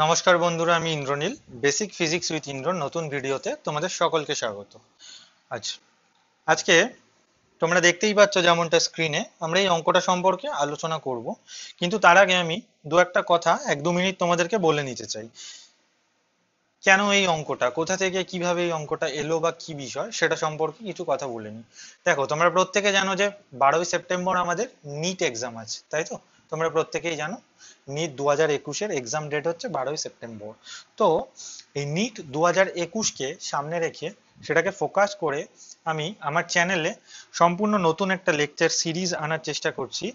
নমস্কার বন্ধুরা আমি Indranil basic physics with Indra নতুন ভিডিওতে তোমাদের সকলকে স্বাগত আচ্ছা আজকে তোমরা দেখতেই পাচ্ছ যেমনটা স্ক্রিনে আমরা এই অঙ্কটা সম্পর্কে আলোচনা করব কিন্তু তার আগে আমি দু একটা কথা এক দু মিনিট তোমাদেরকে বলে নিতে চাই কেন এই অঙ্কটা কোথা থেকে কিভাবে এই অঙ্কটা এলো বা কি বিষয় সেটা সম্পর্কে কিছু কথা বলে নি দেখো তোমরা প্রত্যেকে জানো যে বারোই সেপ্টেম্বর আমাদের নিট এক্সাম আছে তাই তো তোমরা প্রত্যেকেই জানো নিট দু হাজার একুশের এক্সাম ডেট হচ্ছে বারোই সেপ্টেম্বর তো এই নিট দু হাজার একুশকে সামনে রেখে সেটাকে ফোকাস করে আমি আমার চ্যানেলে সম্পূর্ণ নতুন একটা লেকচার সিরিজ আনার চেষ্টা করছি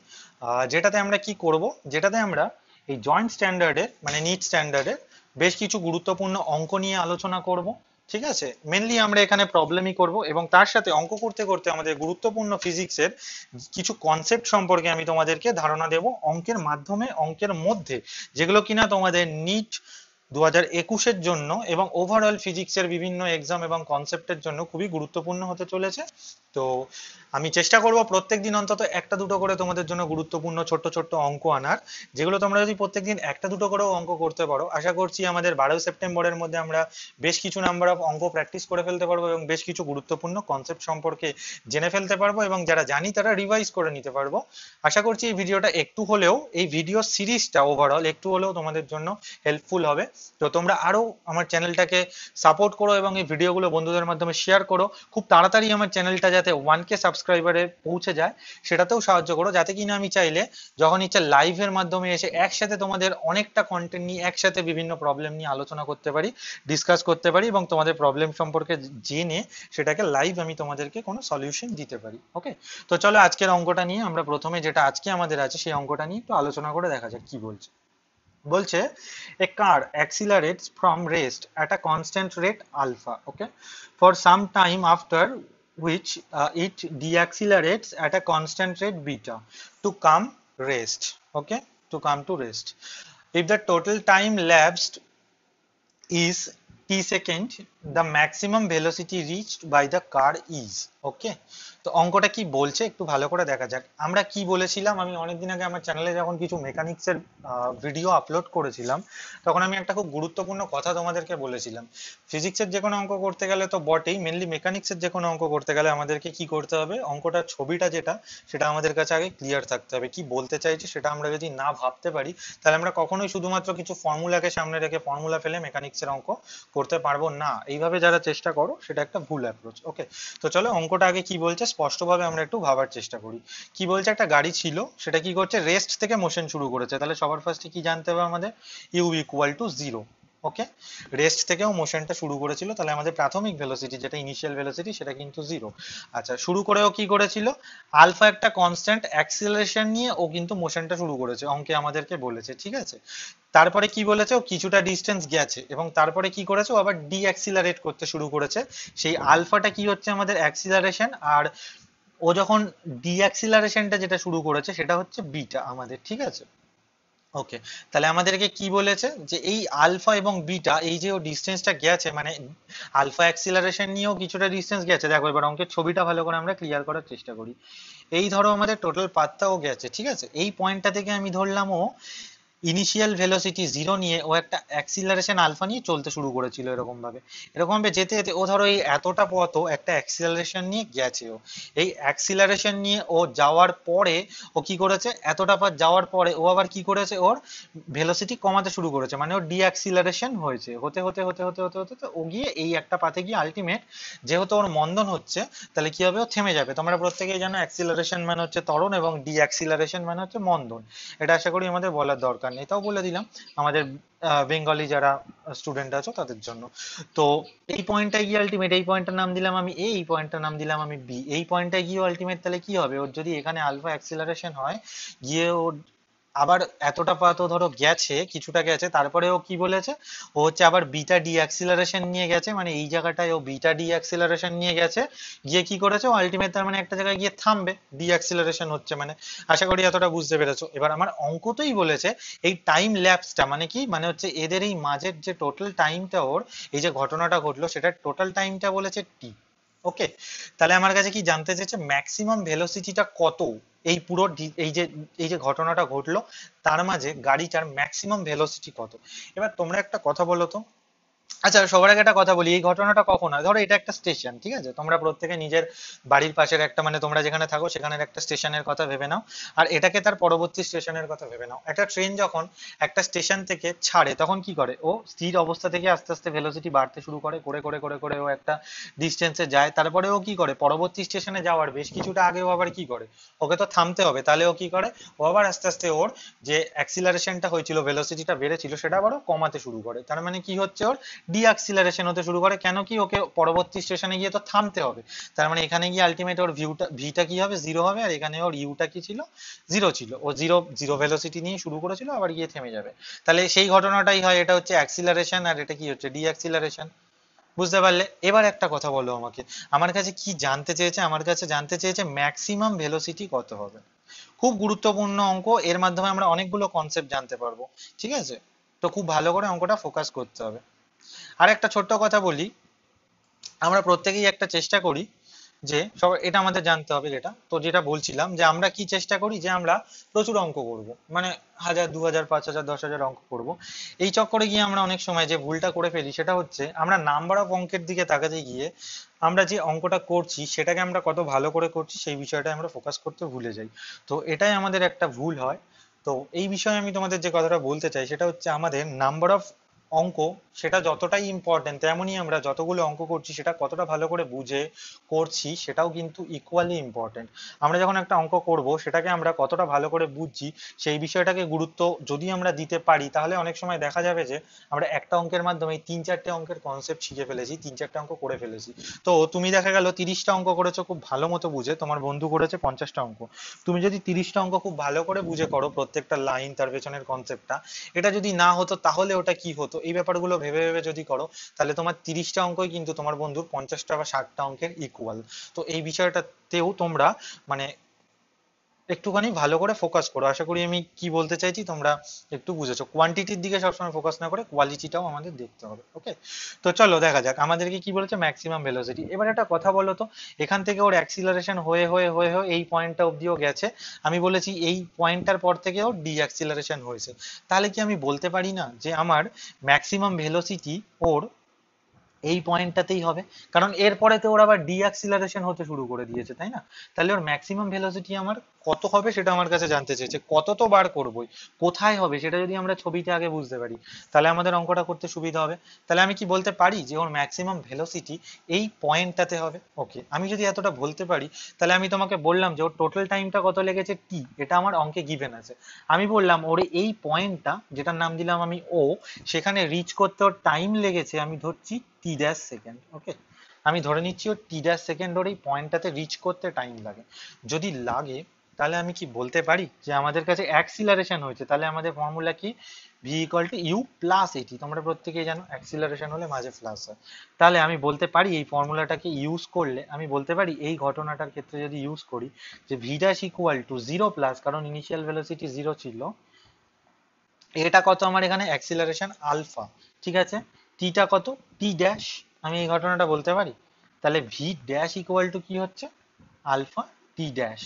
যেটাতে আমরা কি করব যেটাতে আমরা এই জয়েন্ট স্ট্যান্ডার্ডের মানে নিট স্ট্যান্ডার্ডের বেশ কিছু গুরুত্বপূর্ণ অঙ্ক নিয়ে আলোচনা করব ঠিক আছে মেনলি আমরা এখানে প্রবলেমই করব এবং তার সাথে অঙ্ক করতে করতে আমাদের গুরুত্বপূর্ণ ফিজিক্সের কিছু কনসেপ্ট সম্পর্কে আমি তোমাদেরকে ধারণা দেব অঙ্কের মাধ্যমে অঙ্কের মধ্যে যেগুলো কিনা তোমাদের নিট দু হাজার একুশের জন্য এবং ওভারঅল ফিজিক্সের বিভিন্ন এক্সাম এবং কনসেপ্টের জন্য খুবই গুরুত্বপূর্ণ হতে চলেছে তো আমি চেষ্টা করব প্রত্যেক দিন অন্তত একটা দুটো করে তোমাদের জন্য গুরুত্বপূর্ণ ছোট্ট ছোট্ট অঙ্ক আনার যেগুলো তোমরা যদি প্রত্যেক দিন একটা দুটো করেও অঙ্ক করতে পারো আশা করছি আমাদের বারোই সেপ্টেম্বরের মধ্যে আমরা বেশ কিছু নাম্বার অফ অঙ্ক প্র্যাকটিস করে ফেলতে পারবো এবং বেশ কিছু গুরুত্বপূর্ণ কনসেপ্ট সম্পর্কে জেনে ফেলতে পারবো এবং যারা জানি তারা রিভাইজ করে নিতে পারবো আশা করছি এই ভিডিওটা একটু হলেও এই ভিডিও সিরিজটা ওভারঅল একটু হলেও তোমাদের জন্য হেল্পফুল হবে তো তোমরা আরও আমার চ্যানেলটাকে সাপোর্ট করো এবং এই ভিডিওগুলো বন্ধুদের মাধ্যমে শেয়ার করো খুব তাড়াতাড়ি আমার চ্যানেলটা যাতে ওয়ান কে সাবস্ক্রাইবারে পৌঁছে যায় সেটাতেও সাহায্য করো যাতে কিনা আমি চাইলে যখন ইচ্ছা লাইভের মাধ্যমে এসে একসাথে তোমাদের অনেকটা কন্টেন্ট নিয়ে একসাথে বিভিন্ন প্রবলেম নিয়ে আলোচনা করতে পারি ডিসকাস করতে পারি এবং তোমাদের প্রবলেম সম্পর্কে জেনে সেটাকে লাইভ আমি তোমাদেরকে কোনো সলিউশন দিতে পারি ওকে তো চলো আজকের অঙ্কটা নিয়ে আমরা প্রথমে যেটা আজকে আমাদের আছে সেই অঙ্কটা নিয়ে একটু আলোচনা করে দেখা যাক কি বলছে বলছে a car accelerates from rest at a constant rate alpha okay for some time after which uh, it deaccelerates at a constant rate beta to come rest okay to come to rest if the total time lapsed is t second the maximum velocity reached by the car is ওকে তো অঙ্কটা কি বলছে একটু ভালো করে দেখা যাক আমরা কি বলেছিলাম আমি অনেকদিন আগে আমার চ্যানেলে যখন কিছু মেকানিক্সের ভিডিও আপলোড করেছিলাম তখন আমি একটা খুব গুরুত্বপূর্ণ কথা তোমাদেরকে বলেছিলাম ফিজিক্সের যে কোনো অঙ্ক করতে গেলে তো বটেই মেনলি মেকানিক্সের যে কোনো অঙ্ক করতে গেলে আমাদেরকে কি করতে হবে অঙ্কটার ছবিটা যেটা সেটা আমাদের কাছে আগে ক্লিয়ার থাকতে হবে কি বলতে চাইছি সেটা আমরা যদি না ভাবতে পারি তাহলে আমরা কখনোই শুধুমাত্র কিছু ফর্মুলাকে সামনে রেখে ফর্মুলা ফেলে মেকানিক্সের অঙ্ক করতে পারবো না এইভাবে যারা চেষ্টা করো সেটা একটা ভুল অ্যাপ্রোচ ওকে তো চলো অঙ্ক অঙ্কটা আগে কি বলছে স্পষ্টভাবে আমরা একটু ভাবার চেষ্টা করি কি বলছে একটা গাড়ি ছিল সেটা কি করছে রেস্ট থেকে মোশন শুরু করেছে তাহলে সবার ফার্স্টে কি জানতে হবে আমাদের u equal to zero okay rest থেকেও মোশনটা শুরু করেছিল তাহলে আমাদের প্রাথমিক ভেলোসিটি যেটা ইনিশিয়াল ভেলোসিটি সেটা কিন্তু জিরো আচ্ছা শুরু করেও কি করেছিল আলফা একটা কনস্ট্যান্ট অ্যাক্সিলারেশন নিয়ে ও কিন্তু মোশনটা শুরু করেছে অঙ্কে আমাদেরকে বলেছে ঠিক আছে তারপরে কি বলেছে ও কিছুটা ডিস্টেন্স গেছে এবং তারপরে কি করেছে ও আবার ডি অ্যাক্সিলারেট করতে শুরু করেছে সেই আলফাটা কি হচ্ছে আমাদের অ্যাক্সিলারেশন আর ও যখন ডি অ্যাক্সিলারেশনটা যেটা শুরু করেছে সেটা হচ্ছে বিটা আমাদের ঠিক আছে ওকে তাহলে আমাদেরকে কি বলেছে যে এই আলফা এবং বিটা এই যে ও ডিসটেন্সটা গেছে মানে আলফা অ্যাক্সিলারেশন নিয়েও কিছুটা ডিসটেন্স গেছে দেখো এবার অঙ্কের ছবিটা ভালো করে আমরা ক্লিয়ার করার চেষ্টা করি এই ধরো আমাদের টোটাল পাত্তাও গেছে ঠিক আছে এই পয়েন্টটা থেকে আমি ধরলাম ও ইনিশিয়াল ভেলোসিটি জিরো নিয়ে ও একটা অ্যাক্সিলারেশন আলফা নিয়ে চলতে শুরু করেছিল এরকম ভাবে এরকম ভাবে যেতে যেতে ও ধরো এই এতটা পথ একটা অ্যাক্সিলারেশন নিয়ে গেছে ও এই অ্যাক্সিলারেশন নিয়ে ও যাওয়ার পরে ও কি করেছে এতটা পথ যাওয়ার পরে ও আবার কি করেছে ওর ভেলোসিটি কমাতে শুরু করেছে মানে ও ডিঅ্যাক্সিলারেশন হয়েছে হতে হতে হতে হতে হতে হতে ও গিয়ে এই একটা পাথে গিয়ে আলটিমেট যেহেতু ওর মন্দন হচ্ছে তাহলে কি হবে ও থেমে যাবে তোমরা প্রত্যেকেই জানো অ্যাক্সিলারেশন মানে হচ্ছে ত্বরণ এবং ডিঅ্যাক্সিলারেশন মানে হচ্ছে মন্দন এটা আশা করি আমাদের বলার দরকার দরকার নেই তাও বলে দিলাম আমাদের বেঙ্গলি যারা স্টুডেন্ট আছো তাদের জন্য তো এই পয়েন্টটা গিয়ে আলটিমেট এই পয়েন্টটার নাম দিলাম আমি এই পয়েন্টটার নাম দিলাম আমি বি এই পয়েন্টটা গিয়ে আলটিমেট তাহলে কি হবে ওর যদি এখানে আলফা অ্যাক্সিলারেশন হয় গিয়ে ওর আবার এতটা পাতো ধরো গেছে কিছুটা গেছে তারপরে ও কি বলেছে ও হচ্ছে আবার বিটা ডি অ্যাক্সিলারেশন নিয়ে গেছে মানে এই জায়গাটায় ও বিটা ডি অ্যাক্সিলারেশন নিয়ে গেছে গিয়ে কি করেছে আলটিমেট তার মানে একটা জায়গায় গিয়ে থামবে ডি অ্যাক্সিলারেশন হচ্ছে মানে আশা করি এতটা বুঝতে পেরেছো এবার আমার অঙ্কতেই বলেছে এই টাইম ল্যাপসটা মানে কি মানে হচ্ছে এদের এই মাঝের যে টোটাল টাইমটা ওর এই যে ঘটনাটা ঘটলো সেটার টোটাল টাইমটা বলেছে টি ওকে তাহলে আমার কাছে কি জানতে চাইছে ম্যাক্সিমাম ভেলোসিটিটা কত এই পুরো এই যে এই যে ঘটনাটা ঘটলো তার মাঝে গাড়িটার ম্যাক্সিমাম ভেলোসিটি কত এবার তোমরা একটা কথা বলো তো আচ্ছা সবার আগে একটা কথা বলি এই ঘটনাটা কখন হয় ধরো এটা একটা স্টেশন ঠিক আছে তোমরা প্রত্যেকে নিজের বাড়ির পাশের একটা মানে তোমরা যেখানে থাকো সেখানের একটা স্টেশনের কথা ভেবে নাও আর এটাকে তার পরবর্তী স্টেশনের কথা ভেবে নাও একটা ট্রেন যখন একটা স্টেশন থেকে ছাড়ে তখন কি করে ও স্থির অবস্থা থেকে আস্তে আস্তে ভেলোসিটি বাড়তে শুরু করে করে করে করে করে ও একটা ডিস্টেন্সে যায় তারপরে ও কি করে পরবর্তী স্টেশনে যাওয়ার বেশ কিছুটা আগে ও আবার কি করে ওকে তো থামতে হবে তাহলে ও কি করে ও আবার আস্তে আস্তে ওর যে অ্যাক্সিলারেশনটা হয়েছিল ভেলোসিটিটা বেড়েছিল সেটা আবারও কমাতে শুরু করে তার মানে কি হচ্ছে ওর ডিঅ্যাক্সিলারেশন হতে শুরু করে কেন কি ওকে পরবর্তী স্টেশনে গিয়ে তো থামতে হবে তার মানে এখানে গিয়ে আলটিমেট ওর ভিউটা ভিটা কি হবে জিরো হবে আর এখানে ওর ইউটা কি ছিল জিরো ছিল ও জিরো জিরো ভেলোসিটি নিয়ে শুরু করেছিল আবার গিয়ে থেমে যাবে তাহলে সেই ঘটনাটাই হয় এটা হচ্ছে অ্যাক্সিলারেশন আর এটা কি হচ্ছে ডিঅ্যাক্সিলারেশন বুঝতে পারলে এবার একটা কথা বলো আমাকে আমার কাছে কি জানতে চেয়েছে আমার কাছে জানতে চেয়েছে ম্যাক্সিমাম ভেলোসিটি কত হবে খুব গুরুত্বপূর্ণ অঙ্ক এর মাধ্যমে আমরা অনেকগুলো কনসেপ্ট জানতে পারবো ঠিক আছে তো খুব ভালো করে অঙ্কটা ফোকাস করতে হবে আর একটা ছোট্ট কথা বলি আমরা প্রত্যেকেই একটা চেষ্টা করি যে সব এটা আমাদের জানতে হবে যেটা তো যেটা বলছিলাম যে আমরা কি চেষ্টা করি যে আমরা প্রচুর অঙ্ক করব মানে হাজার দু হাজার পাঁচ হাজার দশ হাজার অঙ্ক করব এই চক্করে গিয়ে আমরা অনেক সময় যে ভুলটা করে ফেলি সেটা হচ্ছে আমরা নাম্বার অফ অঙ্কের দিকে তাকাতে গিয়ে আমরা যে অঙ্কটা করছি সেটাকে আমরা কত ভালো করে করছি সেই বিষয়টা আমরা ফোকাস করতে ভুলে যাই তো এটাই আমাদের একটা ভুল হয় তো এই বিষয়ে আমি তোমাদের যে কথাটা বলতে চাই সেটা হচ্ছে আমাদের নাম্বার অফ অঙ্ক সেটা যতটাই ইম্পর্টেন্ট তেমনই আমরা যতগুলো অঙ্ক করছি সেটা কতটা ভালো করে বুঝে করছি সেটাও কিন্তু ইকুয়ালি ইম্পর্টেন্ট আমরা যখন একটা অঙ্ক করব সেটাকে আমরা কতটা ভালো করে বুঝছি সেই বিষয়টাকে গুরুত্ব যদি আমরা দিতে পারি তাহলে অনেক সময় দেখা যাবে যে আমরা একটা অঙ্কের মাধ্যমে তিন চারটে অঙ্কের কনসেপ্ট শিখে ফেলেছি তিন চারটে অঙ্ক করে ফেলেছি তো তুমি দেখা গেল তিরিশটা অঙ্ক করেছো খুব ভালো মতো বুঝে তোমার বন্ধু করেছে পঞ্চাশটা অঙ্ক তুমি যদি তিরিশটা অঙ্ক খুব ভালো করে বুঝে করো প্রত্যেকটা লাইন তার পেছনের কনসেপ্টটা এটা যদি না হতো তাহলে ওটা কি হতো তো এই ব্যাপারগুলো ভেবে ভেবে যদি করো তাহলে তোমার তিরিশটা অঙ্কই কিন্তু তোমার বন্ধুর পঞ্চাশটা বা ষাটটা অঙ্কের ইকুয়াল তো এই বিষয়টাতেও তোমরা মানে একটুখানি ভালো করে ফোকাস করো আশা করি আমি কি বলতে চাইছি তোমরা একটু বুঝেছো কোয়ান্টিটির দিকে সবসময় ফোকাস না করে কোয়ালিটিটাও আমাদের দেখতে হবে ওকে তো চলো দেখা যাক আমাদেরকে কি বলেছে ম্যাক্সিমাম ভেলোসিটি এবার একটা কথা বলো তো এখান থেকে ওর অ্যাক্সিলারেশন হয়ে হয়ে হয়ে হয়ে এই পয়েন্টটা অবধিও গেছে আমি বলেছি এই পয়েন্টটার পর থেকে ওর ডিঅ্যাক্সিলারেশন হয়েছে তাহলে কি আমি বলতে পারি না যে আমার ম্যাক্সিমাম ভেলোসিটি ওর এই পয়েন্টটাতেই হবে কারণ এরপরে তো ওর আবার ডিঅ্যাক্সিলারেশন হতে শুরু করে দিয়েছে তাই না তাহলে ওর ম্যাক্সিমাম ভেলোসিটি আমার কত হবে সেটা আমার কাছে জানতে চেয়েছে কত তো বার করবই কোথায় হবে সেটা যদি আমরা ছবিতে আগে বুঝতে পারি তাহলে আমাদের অঙ্কটা করতে সুবিধা হবে তাহলে আমি কি বলতে পারি যে ওর ম্যাক্সিমাম ভেলোসিটি এই পয়েন্টটাতে হবে ওকে আমি যদি এতটা বলতে পারি তাহলে আমি তোমাকে বললাম যে ওর টোটাল টাইমটা কত লেগেছে টি এটা আমার অঙ্কে গিভেন আছে আমি বললাম ওর এই পয়েন্টটা যেটার নাম দিলাম আমি ও সেখানে রিচ করতে ওর টাইম লেগেছে আমি ধরছি টি ড্যাশ সেকেন্ড ওকে আমি ধরে নিচ্ছি ও টি ড্যাশ সেকেন্ড ওর এই পয়েন্টটাতে রিচ করতে টাইম লাগে যদি লাগে তাহলে আমি কি বলতে পারি যে আমাদের কাছে অ্যাক্সিলারেশন হয়েছে তাহলে আমাদের ফর্মুলা কি v equal to u plus a তোমরা প্রত্যেকেই জানো অ্যাক্সিলারেশন হলে মাঝে প্লাস হয় তাহলে আমি বলতে পারি এই ফর্মুলাটাকে ইউজ করলে আমি বলতে পারি এই ঘটনাটার ক্ষেত্রে যদি ইউজ করি যে v dash equal to zero plus কারণ ইনিশিয়াল ভেলোসিটি জিরো ছিল এটা কত আমার এখানে অ্যাক্সিলারেশন আলফা ঠিক আছে টিটা কত টি ড্যাশ আমি এই ঘটনাটা বলতে পারি তাহলে ভি ড্যাশ ইকুয়াল টু কি হচ্ছে আলফা টি ড্যাশ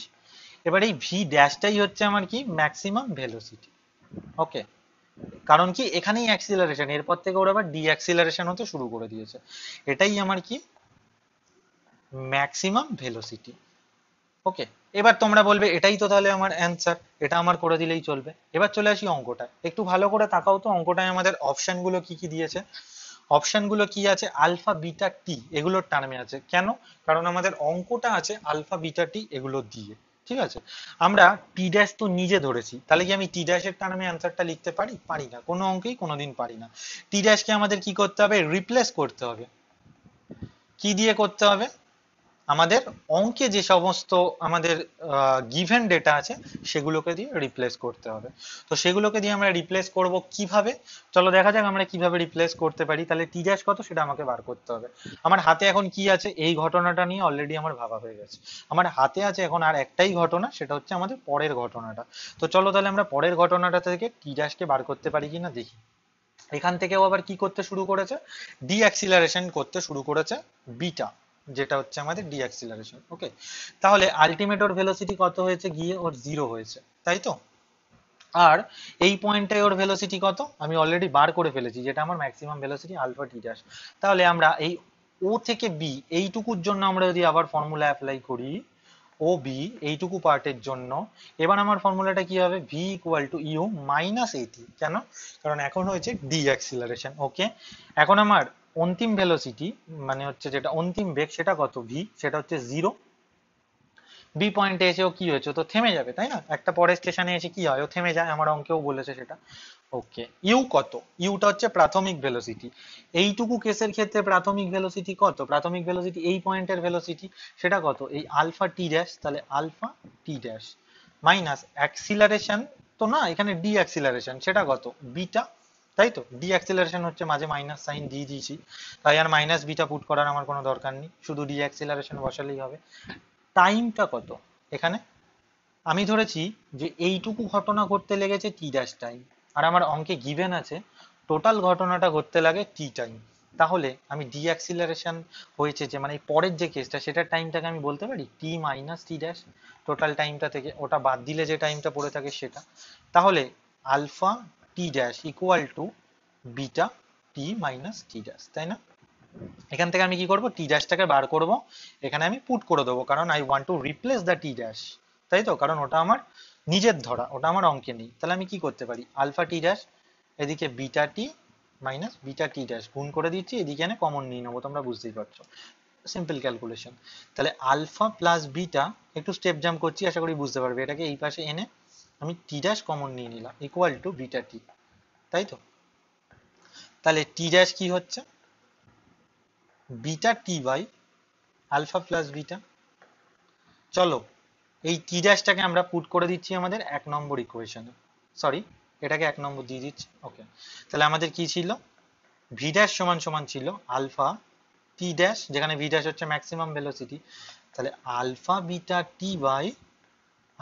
এবার এই ভি ড্যাশটাই হচ্ছে আমার কি ম্যাক্সিমাম ভেলোসিটি ওকে কারণ কি এখানেই অ্যাক্সিলারেশন এরপর থেকে ওরা আবার ডি অ্যাক্সিলারেশন হতে শুরু করে দিয়েছে এটাই আমার কি ম্যাক্সিমাম ভেলোসিটি ওকে এবার তোমরা বলবে এটাই তো তাহলে আমার অ্যান্সার এটা আমার করে দিলেই চলবে এবার চলে আসি অঙ্কটা একটু ভালো করে তাকাও তো অঙ্কটায় আমাদের অপশনগুলো কি কি দিয়েছে অপশনগুলো কি আছে আলফা বিটা টি এগুলোর টার্মে আছে কেন কারণ আমাদের অঙ্কটা আছে আলফা বিটা টি এগুলো দিয়ে ঠিক আছে আমরা টি ড্যাশ তো নিজে ধরেছি তাহলে কি আমি টি ড্যাশের টার্মে অ্যান্সারটা লিখতে পারি পারি না কোনো অঙ্কেই কোনোদিন পারি না টি ড্যাশকে আমাদের কি করতে হবে রিপ্লেস করতে হবে কি দিয়ে করতে হবে আমাদের অঙ্কে যে সমস্ত আমাদের গিভেন ডেটা আছে সেগুলোকে দিয়ে রিপ্লেস করতে হবে তো সেগুলোকে দিয়ে আমরা রিপ্লেস করব কিভাবে চলো দেখা যাক আমরা কিভাবে রিপ্লেস করতে পারি তাহলে টি ড্যাশ কত সেটা আমাকে বার করতে হবে আমার হাতে এখন কি আছে এই ঘটনাটা নিয়ে অলরেডি আমার ভাবা হয়ে গেছে আমার হাতে আছে এখন আর একটাই ঘটনা সেটা হচ্ছে আমাদের পরের ঘটনাটা তো চলো তাহলে আমরা পরের ঘটনাটা থেকে টি কে বার করতে পারি কিনা দেখি এখান থেকেও আবার কি করতে শুরু করেছে ডি অ্যাক্সিলারেশন করতে শুরু করেছে বিটা যেটা হচ্ছে আমাদের ডি অ্যাক্সিলারেশন ওকে তাহলে আলটিমেট ওর ভেলোসিটি কত হয়েছে গিয়ে ওর জিরো হয়েছে তাই তো আর এই পয়েন্টটায় ওর ভেলোসিটি কত আমি অলরেডি বার করে ফেলেছি যেটা আমার maximum velocity alpha t dash তাহলে আমরা এই ও থেকে বি এইটুকুর জন্য আমরা যদি আবার ফর্মুলা অ্যাপ্লাই করি ও বি এইটুকু পার্টের জন্য এবার আমার ফর্মুলাটা কি হবে v equal to u minus a কেন কারণ এখন হয়েছে ডি অ্যাক্সিলারেশন ওকে এখন আমার অন্তিম ভেলোসিটি মানে হচ্ছে যেটা অন্তিম বেগ সেটা কত ভি সেটা হচ্ছে জিরো বি পয়েন্টে এসে ও কি হয়েছে তো থেমে যাবে তাই না একটা পরের স্টেশনে এসে কি হয় ও থেমে যায় আমার অঙ্কেও বলেছে সেটা ওকে ইউ কত ইউটা হচ্ছে প্রাথমিক ভেলোসিটি এইটুকু কেসের ক্ষেত্রে প্রাথমিক ভেলোসিটি কত প্রাথমিক ভেলোসিটি এই পয়েন্টের ভেলোসিটি সেটা কত এই আলফা টি ড্যাশ তাহলে alpha t dash minus acceleration তো না এখানে ডি অ্যাক্সিলারেশন সেটা কত বিটা তাই তো ডি অ্যাক্সেলারেশন হচ্ছে মাঝে মাইনাস সাইন দিয়ে দিয়েছি তাই আর মাইনাস বিটা পুট করার আমার কোনো দরকার নেই শুধু ডি অ্যাক্সেলারেশন বসালেই হবে টাইমটা কত এখানে আমি ধরেছি যে এইটুকু ঘটনা ঘটতে লেগেছে টি ড্যাশ টাইম আর আমার অঙ্কে গিভেন আছে টোটাল ঘটনাটা ঘটতে লাগে টি টাইম তাহলে আমি ডি অ্যাক্সিলারেশন হয়েছে যে মানে এই পরের যে কেসটা সেটার টাইমটাকে আমি বলতে পারি t minus t dash total টাইমটা থেকে ওটা বাদ দিলে যে টাইমটা পড়ে থাকে সেটা তাহলে alpha t dash equal to beta t minus t dash তাই না এখান থেকে আমি কি করব টি ড্যাশটাকে বার করব এখানে আমি পুট করে দেবো কারণ I want to replace the t dash তাই তো কারণ ওটা আমার নিজের ধরা ওটা আমার অঙ্কে নেই তাহলে আমি কি করতে পারি আলফা টি ড্যাশ এদিকে beta t minus beta t dash গুণ করে দিচ্ছি এদিকে এনে কমন নিয়ে নেবো তোমরা বুঝতেই পারছো সিম্পল ক্যালকুলেশন তাহলে আলফা প্লাস বিটা একটু স্টেপ জাম্প করছি আশা করি বুঝতে পারবে এটাকে এই পাশে এনে আমি টি ড্যাশ কমন নিয়ে নিলাম ইকুয়াল টু বিটা টি তাই তো তাহলে টি ড্যাশ কি হচ্ছে beta t by alpha plus beta চলো এই টি ড্যাশটাকে আমরা পুট করে দিচ্ছি আমাদের এক নম্বর ইকুয়েশনে সরি এটাকে এক নম্বর দিয়ে দিচ্ছি ওকে তাহলে আমাদের কি ছিল ভি ড্যাশ সমান সমান ছিল আলফা টি ড্যাশ যেখানে ভি ড্যাশ হচ্ছে ম্যাক্সিমাম ভেলোসিটি তাহলে alpha beta t by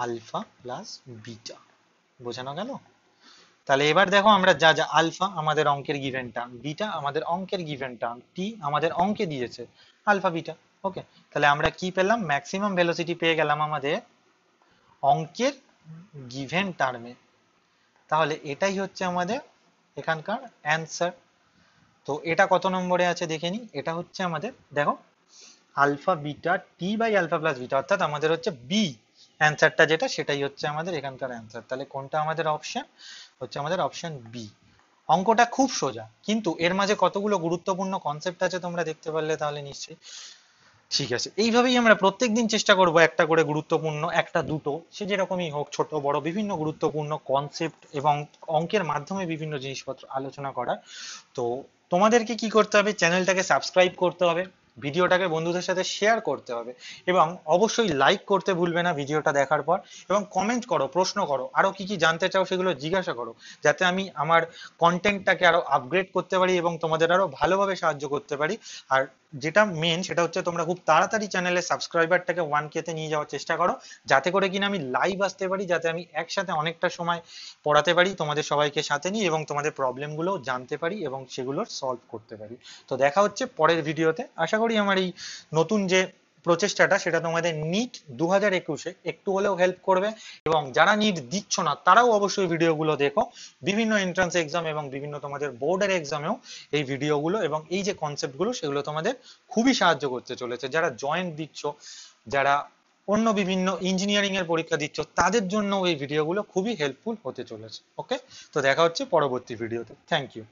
alpha plus beta বোঝানো গেল তাহলে এবার দেখো আমরা যা যা আলফা আমাদের অঙ্কের গিভেন টার্ম বিটা আমাদের অঙ্কের গিভেন টার্ম টি আমাদের অঙ্কে দিয়েছে আলফা বিটা ওকে তাহলে আমরা কি পেলাম ম্যাক্সিমাম ভেলোসিটি পেয়ে গেলাম আমাদের অঙ্কের গিভেন টার্মে তাহলে এটাই হচ্ছে আমাদের এখানকার অ্যান্সার তো এটা কত নম্বরে আছে দেখে নিই এটা হচ্ছে আমাদের দেখো alpha beta t by alpha plus beta অর্থাৎ আমাদের হচ্ছে বি অ্যান্সারটা যেটা সেটাই হচ্ছে আমাদের এখানকার অ্যান্সার তাহলে কোনটা আমাদের অপশন হচ্ছে আমাদের অপশন বি অঙ্কটা খুব সোজা কিন্তু এর মাঝে কতগুলো গুরুত্বপূর্ণ কনসেপ্ট আছে তোমরা দেখতে পারলে তাহলে নিশ্চয়ই ঠিক আছে এইভাবেই আমরা প্রত্যেক দিন চেষ্টা করব একটা করে গুরুত্বপূর্ণ একটা দুটো সে যেরকমই হোক ছোট বড় বিভিন্ন গুরুত্বপূর্ণ কনসেপ্ট এবং অঙ্কের মাধ্যমে বিভিন্ন জিনিসপত্র আলোচনা করার তো তোমাদেরকে কি করতে হবে চ্যানেলটাকে সাবস্ক্রাইব করতে হবে ভিডিওটাকে বন্ধুদের সাথে শেয়ার করতে হবে এবং অবশ্যই লাইক করতে ভুলবে না ভিডিওটা দেখার পর এবং কমেন্ট করো প্রশ্ন করো আরো কি কি জানতে চাও সেগুলো জিজ্ঞাসা করো যাতে আমি আমার কন্টেন্টটাকে আরো আপগ্রেড করতে পারি এবং তোমাদের আরো ভালোভাবে সাহায্য করতে পারি আর যেটা মেন সেটা হচ্ছে তোমরা খুব তাড়াতাড়ি চ্যানেলের সাবস্ক্রাইবারটাকে ওয়ান কে তে নিয়ে যাওয়ার চেষ্টা করো যাতে করে কিনা আমি লাইভ আসতে পারি যাতে আমি একসাথে অনেকটা সময় পড়াতে পারি তোমাদের সবাইকে সাথে নিয়ে এবং তোমাদের প্রবলেমগুলো জানতে পারি এবং সেগুলোর সলভ করতে পারি তো দেখা হচ্ছে পরের ভিডিওতে আশা করি আমার এই নতুন যে প্রচেষ্টাটা সেটা তোমাদের নিট দু হাজার একুশে একটু হলেও হেল্প করবে এবং যারা নিট দিচ্ছ না তারাও অবশ্যই ভিডিওগুলো দেখো বিভিন্ন এন্ট্রান্স এক্সাম এবং বিভিন্ন তোমাদের বোর্ডের এক্সামেও এই ভিডিওগুলো এবং এই যে কনসেপ্টগুলো সেগুলো তোমাদের খুবই সাহায্য করতে চলেছে যারা জয়েন্ট দিচ্ছ যারা অন্য বিভিন্ন ইঞ্জিনিয়ারিং এর পরীক্ষা দিচ্ছ তাদের জন্য এই ভিডিওগুলো খুবই হেল্পফুল হতে চলেছে ওকে তো দেখা হচ্ছে পরবর্তী ভিডিওতে থ্যাংক ইউ